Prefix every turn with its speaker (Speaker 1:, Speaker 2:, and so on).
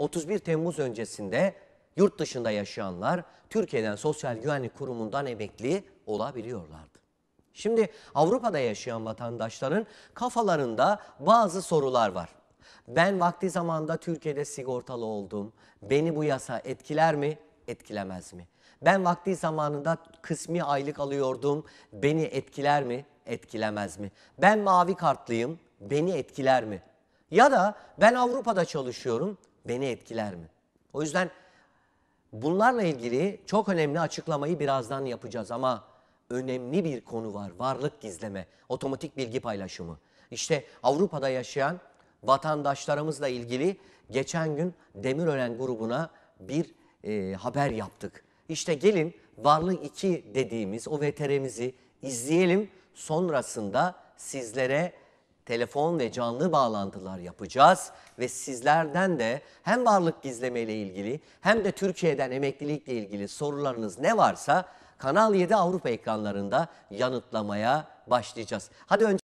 Speaker 1: 31 Temmuz öncesinde yurt dışında yaşayanlar Türkiye'den Sosyal Güvenlik Kurumu'ndan emekli olabiliyorlardı. Şimdi Avrupa'da yaşayan vatandaşların kafalarında bazı sorular var. Ben vakti zamanda Türkiye'de sigortalı oldum. Beni bu yasa etkiler mi, etkilemez mi? Ben vakti zamanında kısmi aylık alıyordum. Beni etkiler mi, etkilemez mi? Ben mavi kartlıyım. Beni etkiler mi? Ya da ben Avrupa'da çalışıyorum. Beni etkiler mi? O yüzden bunlarla ilgili çok önemli açıklamayı birazdan yapacağız ama önemli bir konu var. Varlık gizleme, otomatik bilgi paylaşımı. İşte Avrupa'da yaşayan vatandaşlarımızla ilgili geçen gün Demirören grubuna bir e, haber yaptık. İşte gelin Varlık 2 dediğimiz o VTR'mizi izleyelim. Sonrasında sizlere telefon ve canlı bağlantılar yapacağız ve sizlerden de hem varlık gizleme ile ilgili hem de Türkiye'den emeklilikle ilgili sorularınız ne varsa Kanal 7 Avrupa ekranlarında yanıtlamaya başlayacağız. Hadi önce